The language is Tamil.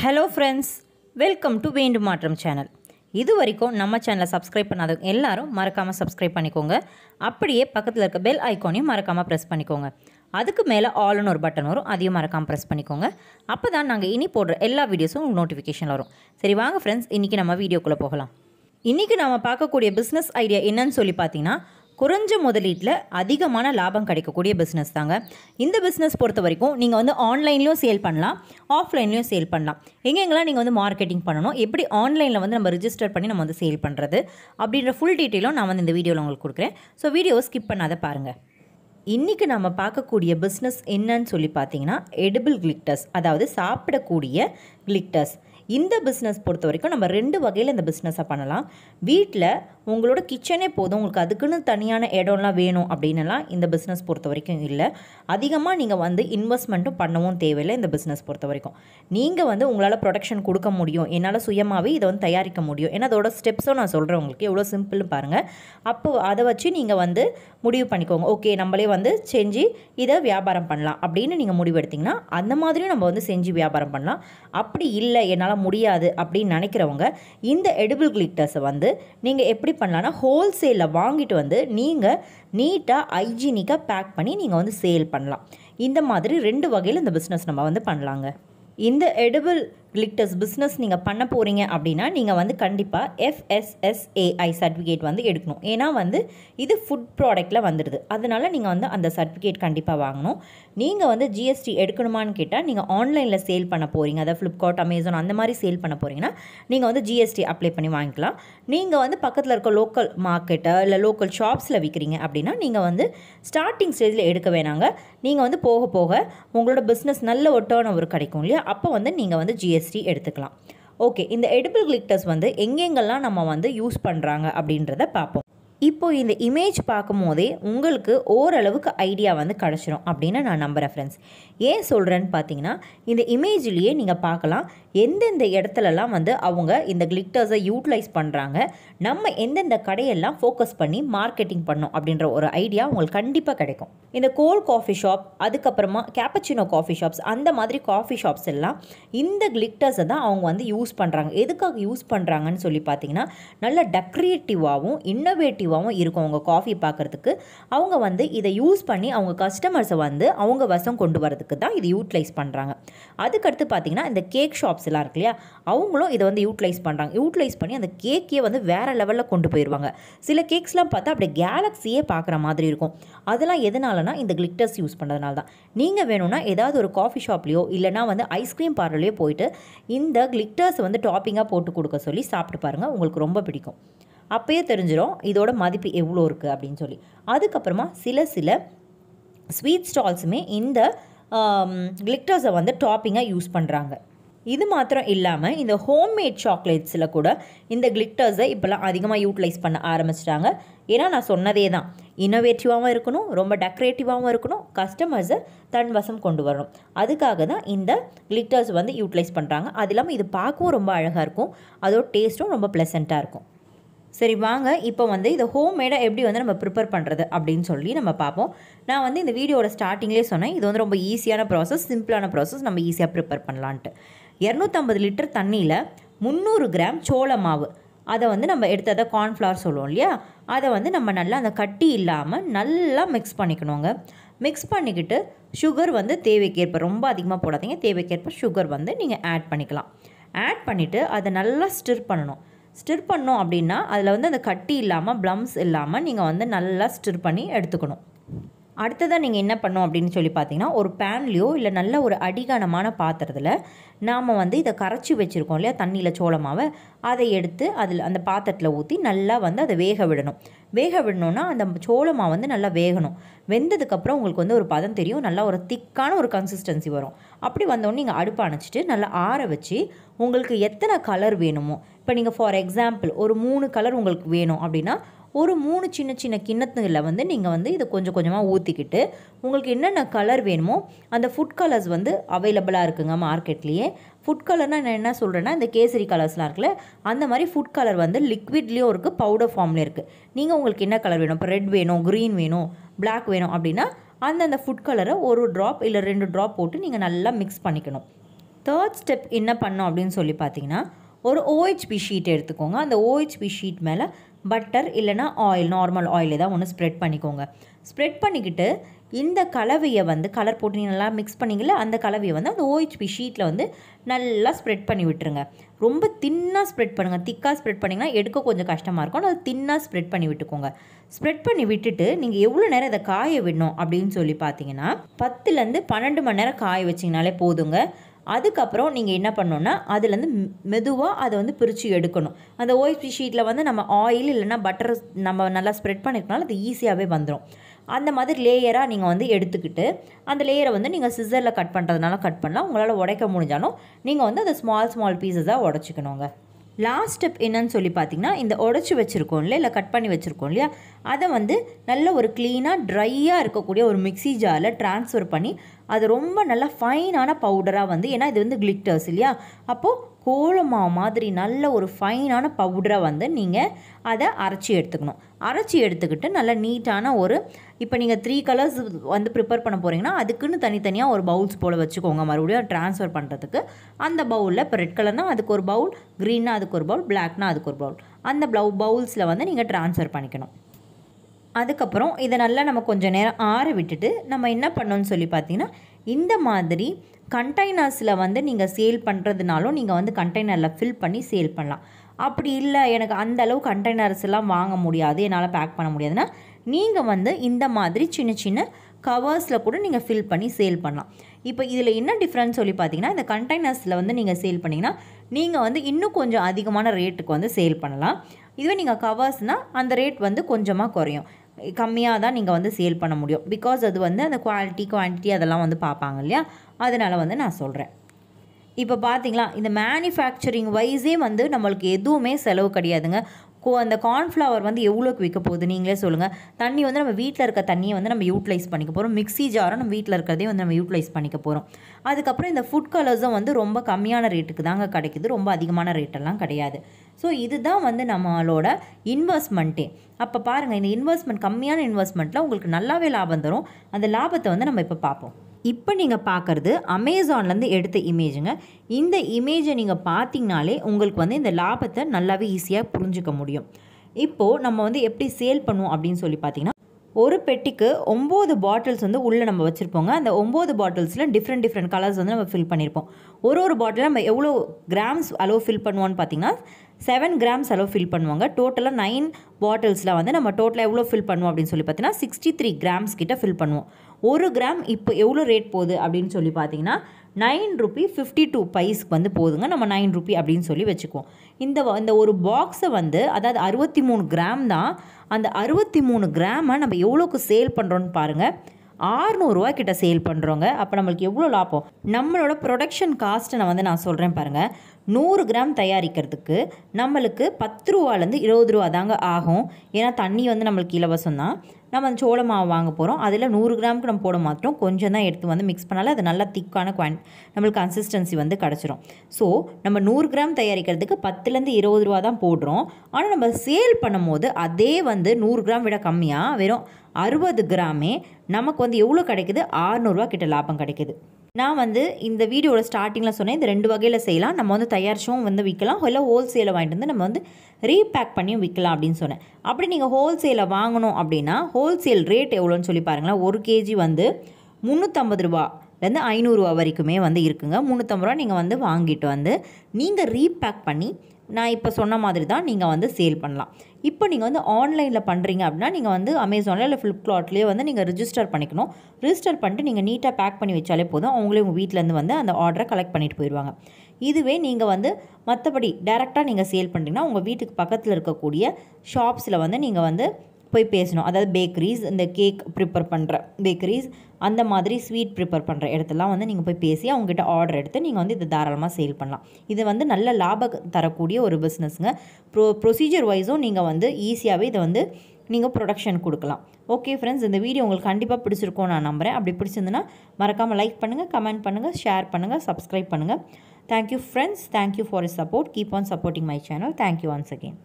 ஹலோ ஃப்ரெண்ட்ஸ் வெல்கம் டு வேண்டு மாற்றம் சேனல் இது வரைக்கும் நம்ம சேனலை சப்ஸ்கிரைப் பண்ணாத எல்லாரும் மறக்காமல் சப்ஸ்கிரைப் பண்ணிக்கோங்க அப்படியே பக்கத்தில் இருக்க பெல் ஐக்கானையும் மறக்காமல் ப்ரெஸ் பண்ணிக்கோங்க அதுக்கு மேலே ஆல்னு ஒரு பட்டன் வரும் அதையும் மறக்காமல் ப்ரெஸ் பண்ணிக்கோங்க அப்போ தான் நாங்கள் இனி போடுற எல்லா வீடியோஸும் நோட்டிஃபிகேஷன் வரும் சரி வாங்க ஃப்ரெண்ட்ஸ் இன்றைக்கி நம்ம வீடியோக்குள்ளே போகலாம் இன்றைக்கி நம்ம பார்க்கக்கூடிய பிஸ்னஸ் ஐடியா என்னன்னு சொல்லி பார்த்தீங்கன்னா குறைஞ்ச முதலீட்டில் அதிகமான லாபம் கிடைக்கக்கூடிய பிஸ்னஸ் தாங்க இந்த பிஸ்னஸ் பொறுத்த வரைக்கும் நீங்கள் வந்து ஆன்லைன்லேயும் சேல் பண்ணலாம் ஆஃப்லைன்லையும் சேல் பண்ணலாம் எங்கெங்கெல்லாம் நீங்கள் வந்து மார்க்கெட்டிங் பண்ணணும் எப்படி ஆன்லைனில் வந்து நம்ம ரிஜிஸ்டர் பண்ணி நம்ம வந்து சேல் பண்ணுறது அப்படின்ற ஃபுல் டீட்டெயிலும் நான் வந்து இந்த வீடியோவில் உங்களுக்கு கொடுக்குறேன் ஸோ வீடியோ ஸ்கிப் பண்ணாத பாருங்கள் இன்றைக்கி நம்ம பார்க்கக்கூடிய பிஸ்னஸ் என்னன்னு சொல்லி பார்த்தீங்கன்னா எடிபிள் கிளிக்டர்ஸ் அதாவது சாப்பிடக்கூடிய கிளிக்டர்ஸ் இந்த பிஸ்னஸ் பொறுத்த வரைக்கும் நம்ம ரெண்டு வகையில் இந்த பிஸ்னஸை பண்ணலாம் வீட்டில் உங்களோட கிச்சனே போதும் உங்களுக்கு அதுக்குன்னு தனியான இடம்லாம் வேணும் அப்படின்னுலாம் இந்த பிஸ்னஸ் பொறுத்த வரைக்கும் இல்லை அதிகமாக நீங்கள் வந்து இன்வெஸ்ட்மெண்ட்டும் பண்ணவும் தேவையில்லை இந்த பிஸ்னஸ் பொறுத்த வரைக்கும் நீங்கள் வந்து உங்களால் ப்ரொடக்ஷன் கொடுக்க முடியும் என்னால் சுயமாகவே இதை வந்து தயாரிக்க முடியும் ஏன்னா அதோட ஸ்டெப்ஸும் நான் சொல்கிறேன் உங்களுக்கு எவ்வளோ சிம்பிள் பாருங்கள் அப்போ அதை வச்சு நீங்கள் வந்து முடிவு பண்ணிக்கோங்க ஓகே நம்மளே வந்து செஞ்சு இதை வியாபாரம் பண்ணலாம் அப்படின்னு நீங்கள் முடிவெடுத்திங்கன்னா அந்த மாதிரியும் நம்ம வந்து செஞ்சு வியாபாரம் பண்ணலாம் அப்படி இல்லை என்னால் முடியாது அப்படின்னு நினைக்கிறவங்க இந்த எடிபிள் கிளிட்டர்ஸை வந்து நீங்கள் எப்படி பண்ணலான்னா ஹோல்சேலில் வாங்கிட்டு வந்து நீங்கள் நீட்டாக ஹைஜீனிக்காக பேக் பண்ணி நீங்கள் வந்து சேல் பண்ணலாம் இந்த மாதிரி ரெண்டு வகையில் இந்த பிஸ்னஸ் நம்ம வந்து பண்ணலாங்க இந்த எடிபிள் லிட்டஸ் பிஸ்னஸ் நீங்கள் பண்ண போகிறீங்க அப்படின்னா நீங்கள் வந்து கண்டிப்பாக எஃப்எஸ்எஸ்ஏஐ சர்டிஃபிகேட் வந்து எடுக்கணும் ஏன்னா வந்து இது ஃபுட் ப்ராடக்ட்டில் வந்துடுது அதனால் நீங்கள் வந்து அந்த சர்டிஃபிகேட் கண்டிப்பாக வாங்கணும் நீங்கள் வந்து ஜிஎஸ்டி எடுக்கணுமான்னு கேட்டால் நீங்கள் ஆன்லைனில் சேல் பண்ண போகிறீங்க அதாவது ஃப்ளிப்கார்ட் அமேசான் அந்த மாதிரி சேல் பண்ண போகிறீங்கன்னா நீங்கள் வந்து ஜிஎஸ்டி அப்ளை பண்ணி வாங்கிக்கலாம் நீங்கள் வந்து பக்கத்தில் இருக்க லோக்கல் மார்க்கெட்டை இல்லை லோக்கல் ஷாப்ஸில் விற்கிறீங்க அப்படின்னா நீங்கள் வந்து ஸ்டார்டிங் ஸ்டேஜில் எடுக்க வேணாங்க நீங்கள் வந்து போக போக உங்களோட பிஸ்னஸ் நல்ல ஒரு டேர்ன் ஓவர் கிடைக்கும் இல்லையா அப்போ வந்து நீங்கள் வந்து ஜிஎஸ்டி ஜிஎஸ்டி எடுத்துக்கலாம் ஓகே இந்த எடிபிள் கிளிக்டர்ஸ் வந்து எங்கெங்கெல்லாம் நம்ம வந்து யூஸ் பண்ணுறாங்க அப்படின்றத பார்ப்போம் இப்போது இந்த இமேஜ் பார்க்கும் போதே உங்களுக்கு ஓரளவுக்கு ஐடியா வந்து கிடச்சிரும் அப்படின்னு நான் நம்புகிறேன் ஃப்ரெண்ட்ஸ் ஏன் சொல்கிறேன்னு பார்த்தீங்கன்னா இந்த இமேஜ்லேயே நீங்கள் பார்க்கலாம் எந்தெந்த இடத்துலலாம் வந்து அவங்க இந்த கிளிக்டர்ஸை யூட்டிலைஸ் பண்ணுறாங்க நம்ம எந்தெந்த கடையெல்லாம் ஃபோக்கஸ் பண்ணி மார்க்கெட்டிங் பண்ணோம் அப்படின்ற ஒரு ஐடியா உங்களுக்கு கண்டிப்பாக கிடைக்கும் இந்த கோல் காஃபி ஷாப் அதுக்கப்புறமா கேப்பச்சினோ காஃபி ஷாப்ஸ் அந்த மாதிரி காஃபி ஷாப்ஸ் எல்லாம் இந்த கிளிக்டர்ஸை தான் அவங்க வந்து யூஸ் பண்ணுறாங்க எதுக்காக யூஸ் பண்ணுறாங்கன்னு சொல்லி பார்த்தீங்கன்னா நல்ல டெக்ரியேட்டிவாகவும் இன்னோவேட்டிவ் இதுவாகவும் இருக்கும் அவங்க காஃபி பார்க்குறதுக்கு அவங்க வந்து இதை யூஸ் பண்ணி அவங்க கஸ்டமர்ஸை வந்து அவங்க வசம் கொண்டு வரதுக்கு தான் இது யூட்டிலைஸ் பண்ணுறாங்க அதுக்கடுத்து பார்த்திங்கன்னா இந்த கேக் ஷாப்ஸ் எல்லாம் இருக்கு இல்லையா அவங்களும் இதை வந்து யூட்டிலைஸ் பண்ணுறாங்க யூட்டிலைஸ் பண்ணி அந்த கேக்கே வந்து வேறு லெவலில் கொண்டு போயிடுவாங்க சில கேக்ஸ்லாம் பார்த்தா அப்படியே கேலக்ஸியே பார்க்குற மாதிரி இருக்கும் அதெல்லாம் எதனாலனா இந்த கிளிக்டர்ஸ் யூஸ் பண்ணுறதுனால தான் நீங்கள் வேணும்னா ஏதாவது ஒரு காஃபி ஷாப்லேயோ இல்லைனா வந்து ஐஸ்கிரீம் பார்லர்லேயோ போயிட்டு இந்த கிளிக்டர்ஸ் வந்து டாப்பிங்காக போட்டு கொடுக்க சொல்லி சாப்பிட்டு பாருங்கள் உங்களுக்கு ரொம்ப பிடிக்கும் அப்போயே தெரிஞ்சிடும் இதோட மதிப்பு எவ்வளோ இருக்குது அப்படின்னு சொல்லி அதுக்கப்புறமா சில சில ஸ்வீட் ஸ்டால்ஸுமே இந்த கிளிக்டர்ஸை வந்து டாப்பிங்காக யூஸ் பண்ணுறாங்க இது மாத்திரம் இல்லாமல் இந்த ஹோம்மேட் சாக்லேட்ஸில் கூட இந்த கிளிக்டர்ஸை இப்போல்லாம் அதிகமாக யூட்டிலைஸ் பண்ண ஆரம்பிச்சிட்டாங்க ஏன்னா நான் சொன்னதே தான் இன்னோவேட்டிவாகவும் இருக்கணும் ரொம்ப டெக்கரேட்டிவாகவும் இருக்கணும் கஸ்டமர்ஸை தன் வசம் கொண்டு வரணும் அதுக்காக தான் இந்த கிளிக்டர்ஸ் வந்து யூட்டிலைஸ் பண்ணுறாங்க அது இல்லாமல் இது பார்க்கவும் ரொம்ப அழகாக இருக்கும் அதோட டேஸ்ட்டும் ரொம்ப ப்ளசண்ட்டாக இருக்கும் சரி வாங்க இப்போ வந்து இதை ஹோம்மேடாக எப்படி வந்து நம்ம ப்ரிப்பேர் பண்ணுறது அப்படின்னு சொல்லி நம்ம பார்ப்போம் நான் வந்து இந்த வீடியோட ஸ்டார்டிங்லேயே சொன்னேன் இது வந்து ரொம்ப ஈஸியான ப்ராசஸ் சிம்பிளான ப்ராசஸ் நம்ம ஈஸியாக ப்ரிப்பேர் பண்ணலான்ட்டு இரநூத்தம்பது லிட்டர் தண்ணியில் முந்நூறு கிராம் சோள மாவு அதை வந்து நம்ம எடுத்ததை கார்ன்ஃப்ளவர் சொல்லுவோம் இல்லையா அதை வந்து நம்ம நல்லா அந்த கட்டி இல்லாமல் நல்லா மிக்ஸ் பண்ணிக்கணுங்க மிக்ஸ் பண்ணிக்கிட்டு சுகர் வந்து தேவைக்கேற்ப ரொம்ப அதிகமாக போடாதீங்க தேவைக்கேற்ப சுகர் வந்து நீங்கள் ஆட் பண்ணிக்கலாம் ஆட் பண்ணிவிட்டு அதை நல்லா ஸ்டிர் பண்ணணும் ஸ்டிர் பண்ணோம் அப்படின்னா அதில் வந்து அந்த கட்டி இல்லாமல் ப்ளம்ஸ் இல்லாமல் நீங்கள் வந்து நல்லா ஸ்டிர் பண்ணி எடுத்துக்கணும் அடுத்ததாக நீங்கள் என்ன பண்ணோம் அப்படின்னு சொல்லி பார்த்தீங்கன்னா ஒரு பேன்லேயோ இல்லை நல்ல ஒரு அடிகானமான பாத்திரத்தில் நாம் வந்து இதை கரைச்சி வச்சுருக்கோம் இல்லையா தண்ணியில் சோளமாவை அதை எடுத்து அதில் அந்த பாத்திரத்தில் ஊற்றி நல்லா வந்து அதை வேக விடணும் வேக விடணும்னா அந்த சோளமா வந்து நல்லா வேகணும் வெந்ததுக்கப்புறம் உங்களுக்கு வந்து ஒரு பதம் தெரியும் நல்லா ஒரு திக்கான ஒரு கன்சிஸ்டன்சி வரும் அப்படி வந்தோடனே நீங்கள் அடுப்பு அணைச்சிட்டு நல்லா ஆற வச்சு உங்களுக்கு எத்தனை கலர் வேணுமோ இப்போ நீங்கள் ஃபார் எக்ஸாம்பிள் ஒரு மூணு கலர் உங்களுக்கு வேணும் அப்படின்னா ஒரு மூணு சின்ன சின்ன கிண்ணத்துல வந்து நீங்கள் வந்து இதை கொஞ்சம் கொஞ்சமாக ஊற்றிக்கிட்டு உங்களுக்கு என்னென்ன கலர் வேணுமோ அந்த ஃபுட் கலர்ஸ் வந்து அவைலபிளாக இருக்குங்க மார்க்கெட்லேயே ஃபுட் கலர்னால் நான் என்ன சொல்கிறேன்னா இந்த கேசரி கலர்ஸ்லாம் இருக்குல்ல அந்த மாதிரி ஃபுட் கலர் வந்து லிக்விட்லேயும் இருக்குது பவுடர் ஃபார்ம்லேயும் இருக்குது நீங்கள் உங்களுக்கு என்ன கலர் வேணும் இப்போ ரெட் வேணும் க்ரீன் வேணும் பிளாக் வேணும் அப்படின்னா அந்தந்த ஃபுட் கலரை ஒரு ட்ராப் இல்லை ரெண்டு ட்ராப் போட்டு நீங்கள் நல்லா மிக்ஸ் பண்ணிக்கணும் தேர்ட் ஸ்டெப் என்ன பண்ணோம் அப்படின்னு சொல்லி பார்த்தீங்கன்னா ஒரு ஓஹெச்பி ஷீட் எடுத்துக்கோங்க அந்த ஓஹெச்பி ஷீட் மேலே பட்டர் இல்லைனா ஆயில் நார்மல் ஆயில் ஏதாவது ஒன்று ஸ்ப்ரெட் பண்ணிக்கோங்க ஸ்ப்ரெட் பண்ணிக்கிட்டு இந்த கலவையை வந்து கலர் போட்டு நல்லா மிக்ஸ் பண்ணிங்கள அந்த கலவையை வந்து அந்த ஓஹெச்பி ஷீட்டில் வந்து நல்லா ஸ்ப்ரெட் பண்ணி விட்டுருங்க ரொம்ப தின்னாக ஸ்ப்ரெட் பண்ணுங்கள் திக்காக ஸ்ப்ரெட் பண்ணிங்கன்னா எடுக்க கொஞ்சம் கஷ்டமாக இருக்கும் அதை தின்னாக ஸ்ப்ரெட் பண்ணி விட்டுக்கோங்க ஸ்ப்ரெட் பண்ணி விட்டுட்டு நீங்கள் எவ்வளோ நேரம் இதை காய விடணும் அப்படின்னு சொல்லி பார்த்தீங்கன்னா பத்துலேருந்து பன்னெண்டு மணி நேரம் காய வச்சிங்கனாலே போதுங்க அதுக்கப்புறம் நீங்கள் என்ன பண்ணணுன்னா அதுலேருந்து மெதுவாக அதை வந்து பிரித்து எடுக்கணும் அந்த ஓஎஸ்பி ஷீட்டில் வந்து நம்ம ஆயில் இல்லைன்னா பட்டர் நம்ம நல்லா ஸ்ப்ரெட் பண்ணிருக்கனால அது ஈஸியாகவே வந்துடும் அந்த மாதிரி லேயராக நீங்கள் வந்து எடுத்துக்கிட்டு அந்த லேயரை வந்து நீங்கள் சிசரில் கட் பண்ணுறதுனால கட் பண்ணலாம் உங்களால் உடைக்க முடிஞ்சாலும் நீங்கள் வந்து அதை ஸ்மால் ஸ்மால் பீசஸாக உடச்சிக்கணுங்க லாஸ்ட் ஸ்டெப் என்னன்னு சொல்லி பார்த்திங்கன்னா இந்த உடச்சி வச்சுருக்கோம் இல்லையா இல்லை கட் பண்ணி வச்சுருக்கோம் இல்லையா அதை வந்து நல்ல ஒரு க்ளீனாக ட்ரையாக இருக்கக்கூடிய ஒரு மிக்சி ஜாரில் ட்ரான்ஸ்ஃபர் பண்ணி அது ரொம்ப நல்லா ஃபைனான பவுடராக வந்து ஏன்னா இது வந்து கிளிக்டர்ஸ் இல்லையா அப்போது கோலமாவு மாதிரி நல்ல ஒரு ஃபைனான பவுடரை வந்து நீங்கள் அதை அரைச்சி எடுத்துக்கணும் அரைச்சி எடுத்துக்கிட்டு நல்ல நீட்டான ஒரு இப்போ நீங்கள் த்ரீ கலர்ஸ் வந்து ப்ரிப்பேர் பண்ண போகிறீங்கன்னா அதுக்குன்னு தனித்தனியாக ஒரு பவுல்ஸ் போல் வச்சுக்கோங்க மறுபடியும் ட்ரான்ஸ்ஃபர் பண்ணுறதுக்கு அந்த பவுலில் இப்போ ரெட் கலர்னால் அதுக்கு ஒரு பவுல் க்ரீன்னா அதுக்கு ஒரு பவுல் பிளாக்னா அதுக்கு ஒரு பவுல் அந்த ப்ளவு பவுல்ஸில் வந்து நீங்கள் ட்ரான்ஸ்ஃபர் பண்ணிக்கணும் அதுக்கப்புறம் இதை நல்லா நம்ம கொஞ்சம் நேரம் ஆற விட்டுட்டு நம்ம என்ன பண்ணோன்னு சொல்லி பார்த்தீங்கன்னா இந்த மாதிரி கண்டெய்னர்ஸில் வந்து நீங்கள் சேல் பண்ணுறதுனாலும் நீங்கள் வந்து கண்டெய்னரில் ஃபில் பண்ணி சேல் பண்ணலாம் அப்படி இல்லை எனக்கு அந்த அளவு கண்டெய்னர்ஸ் எல்லாம் வாங்க முடியாது என்னால் பேக் பண்ண முடியாதுன்னா நீங்கள் வந்து இந்த மாதிரி சின்ன சின்ன கவர்ஸில் கூட நீங்கள் ஃபில் பண்ணி சேல் பண்ணலாம் இப்போ இதில் என்ன டிஃப்ரென்ஸ் சொல்லி பார்த்தீங்கன்னா இந்த கண்டெய்னர்ஸில் வந்து நீங்கள் சேல் பண்ணிங்கன்னா நீங்கள் வந்து இன்னும் கொஞ்சம் அதிகமான ரேட்டுக்கு வந்து சேல் பண்ணலாம் இதுவே நீங்கள் கவர்ஸ்னால் அந்த ரேட் வந்து கொஞ்சமாக குறையும் கம்மியாக தான் நீங்கள் வந்து சேல் பண்ண முடியும் பிகாஸ் அது வந்து அந்த குவாலிட்டி குவான்டிட்டி அதெல்லாம் வந்து பார்ப்பாங்க இல்லையா அதனால் வந்து நான் சொல்கிறேன் இப்போ பார்த்தீங்களா இந்த மேனுஃபேக்சரிங் வைஸே வந்து நம்மளுக்கு எதுவுமே செலவு கிடையாதுங்க கோ அந்த கார்ன்ஃப்ளவர் வந்து எவ்வளோக்கு விற்க போகுது நீங்களே சொல்லுங்கள் தண்ணி வந்து நம்ம வீட்டில் இருக்க தண்ணியை வந்து நம்ம யூட்டிலைஸ் பண்ணிக்க போகிறோம் மிக்ஸி ஜாரும் நம்ம வீட்டில் இருக்கிறதையும் வந்து நம்ம யூட்டிலைஸ் பண்ணிக்க போகிறோம் அதுக்கப்புறம் இந்த ஃபுட் கலர்ஸும் வந்து ரொம்ப கம்மியான ரேட்டுக்கு தாங்க கிடைக்குது ரொம்ப அதிகமான ரேட்டெல்லாம் கிடையாது ஸோ இதுதான் வந்து நம்மளோட இன்வெஸ்ட்மெண்ட்டே அப்போ பாருங்கள் இந்த இன்வெஸ்ட்மெண்ட் கம்மியான இன்வெஸ்ட்மெண்ட்டில் உங்களுக்கு நல்லாவே லாபம் தரும் அந்த லாபத்தை வந்து நம்ம இப்போ பார்ப்போம் இப்போ நீங்கள் பார்க்குறது அமேசான்லேருந்து எடுத்த இமேஜுங்க இந்த இமேஜை நீங்கள் பார்த்தீங்கனாலே உங்களுக்கு வந்து இந்த லாபத்தை நல்லாவே ஈஸியாக புரிஞ்சிக்க முடியும் இப்போது நம்ம வந்து எப்படி சேல் பண்ணுவோம் அப்படின்னு சொல்லி பார்த்தீங்கன்னா ஒரு பெட்டிக்கு ஒம்பது பாட்டில்ஸ் வந்து உள்ளே நம்ம வச்சுருப்போங்க அந்த ஒம்பது பாட்டில்ஸில் டிஃப்ரெண்ட் டிஃப்ரெண்ட் கலர்ஸ் வந்து நம்ம ஃபில் பண்ணியிருப்போம் ஒரு ஒரு பாட்டில் நம்ம எவ்வளோ கிராம்ஸ் அளவு ஃபில் பண்ணுவோன்னு பார்த்தீங்கன்னா செவன் கிராம்ஸ் அளவு ஃபில் பண்ணுவாங்க டோட்டலாக நைன் பாட்டில்ஸில் வந்து நம்ம டோட்டலாக எவ்வளோ ஃபில் பண்ணுவோம் அப்படின்னு சொல்லி பார்த்தீங்கன்னா சிக்ஸ்டி த்ரீ கிராம்ஸ் கிட்ட ஃபில் பண்ணுவோம் ஒரு கிராம் இப்போ எவ்வளோ ரேட் போகுது அப்படின்னு சொல்லி பார்த்தீங்கன்னா நைன் ருபி ஃபிஃப்டி டூ பைஸ்க்கு வந்து போதுங்க நம்ம நைன் ருபி அப்படின்னு சொல்லி வச்சுக்குவோம் இந்த இந்த ஒரு பாக்ஸை வந்து அதாவது அறுபத்தி மூணு கிராம் தான் அந்த அறுபத்தி மூணு கிராமை நம்ம எவ்வளோக்கு சேல் பண்ணுறோன்னு பாருங்கள் ஆறுநூறுவா கிட்ட சேல் பண்ணுறோங்க அப்போ நம்மளுக்கு எவ்வளோ லாபம் நம்மளோட ப்ரொடக்ஷன் காஸ்ட்டை நான் வந்து நான் சொல்கிறேன் பாருங்கள் நூறு கிராம் தயாரிக்கிறதுக்கு நம்மளுக்கு பத்து ரூபாலேருந்து இருபது ரூபா தாங்க ஆகும் ஏன்னா தண்ணி வந்து நம்மளுக்கு இலவசம் தான் நம்ம அந்த சோள மாவு வாங்க போகிறோம் அதில் நூறு கிராமுக்கு நம்ம போட மாட்டோம் கொஞ்சம் தான் எடுத்து வந்து மிக்ஸ் பண்ணாலும் அது நல்லா திக்கான குவான் நம்மளுக்கு கன்சிஸ்டன்சி வந்து கிடச்சிரும் ஸோ நம்ம நூறு கிராம் தயாரிக்கிறதுக்கு பத்துலேருந்து இருபது ரூபா தான் போடுறோம் ஆனால் நம்ம சேல் பண்ணும்போது அதே வந்து நூறு கிராம் விட கம்மியாக வெறும் அறுபது கிராமே நமக்கு வந்து எவ்வளோ கிடைக்குது ஆறுநூறுவா கிட்ட லாபம் கிடைக்குது நான் வந்து இந்த வீடியோட ஸ்டார்டிங்கில் சொன்னேன் இந்த ரெண்டு வகையில் செய்யலாம் நம்ம வந்து தயாரிச்சும் வந்து விற்கலாம் இல்லை ஹோல்சேலில் வாங்கிட்டு வந்து நம்ம வந்து ரீபேக் பண்ணியும் விற்கலாம் அப்படின்னு சொன்னேன் அப்படி நீங்கள் ஹோல்சேலில் வாங்கணும் அப்படின்னா ஹோல்சேல் ரேட் எவ்வளோன்னு சொல்லி பாருங்களேன் ஒரு கேஜி வந்து முந்நூற்றம்பது ரூபாலேருந்து ஐநூறுரூவா வரைக்குமே வந்து இருக்குங்க முந்நூற்றம்பது ரூபா நீங்கள் வந்து வாங்கிட்டு வந்து நீங்கள் ரீபேக் பண்ணி நான் இப்போ சொன்ன மாதிரி தான் நீங்கள் வந்து சேல் பண்ணலாம் இப்போ நீங்கள் வந்து ஆன்லைனில் பண்ணுறீங்க அப்படின்னா நீங்கள் வந்து அமேசானில் இல்லை ஃப்ளிப்கார்ட்லேயே வந்து நீங்கள் ரிஜிஸ்டர் பண்ணிக்கணும் ரிஜிஸ்டர் பண்ணிட்டு நீங்கள் நீட்டாக பேக் பண்ணி வச்சாலே போதும் அவங்களே உங்கள் வீட்டிலேருந்து வந்து அந்த ஆர்டரை கலெக்ட் பண்ணிட்டு போயிடுவாங்க இதுவே நீங்கள் வந்து மற்றபடி டேரெக்டாக நீங்கள் சேல் பண்ணுறீங்கன்னா உங்கள் வீட்டுக்கு பக்கத்தில் இருக்கக்கூடிய ஷாப்ஸில் வந்து நீங்கள் வந்து போய் பேசணும் அதாவது பேக்கரிஸ் இந்த கேக் ப்ரிப்பேர் பண்ணுற பேக்கரிஸ் அந்த மாதிரி ஸ்வீட் ப்ரிப்பேர் பண்ணுற இடத்துலாம் வந்து நீங்கள் போய் பேசி அவங்ககிட்ட ஆர்டர் எடுத்து நீங்கள் வந்து இதை தாராளமாக சேல் பண்ணலாம் இது வந்து நல்ல லாபம் தரக்கூடிய ஒரு பிஸ்னஸ்ங்க ப்ரோ ப்ரொசீஜர் வைஸும் நீங்கள் வந்து ஈஸியாகவே இதை வந்து நீங்கள் ப்ரொடக்ஷன் கொடுக்கலாம் ஓகே ஃப்ரெண்ட்ஸ் இந்த வீடியோ உங்களுக்கு கண்டிப்பாக பிடிச்சிருக்கோம் நான் நம்புகிறேன் அப்படி பிடிச்சிருந்துன்னா மறக்காமல் லைக் பண்ணுங்கள் கமெண்ட் பண்ணுங்கள் ஷேர் பண்ணுங்கள் சப்ஸ்கிரைப் பண்ணுங்கள் thank you friends thank you for is support keep on supporting my channel thank you once again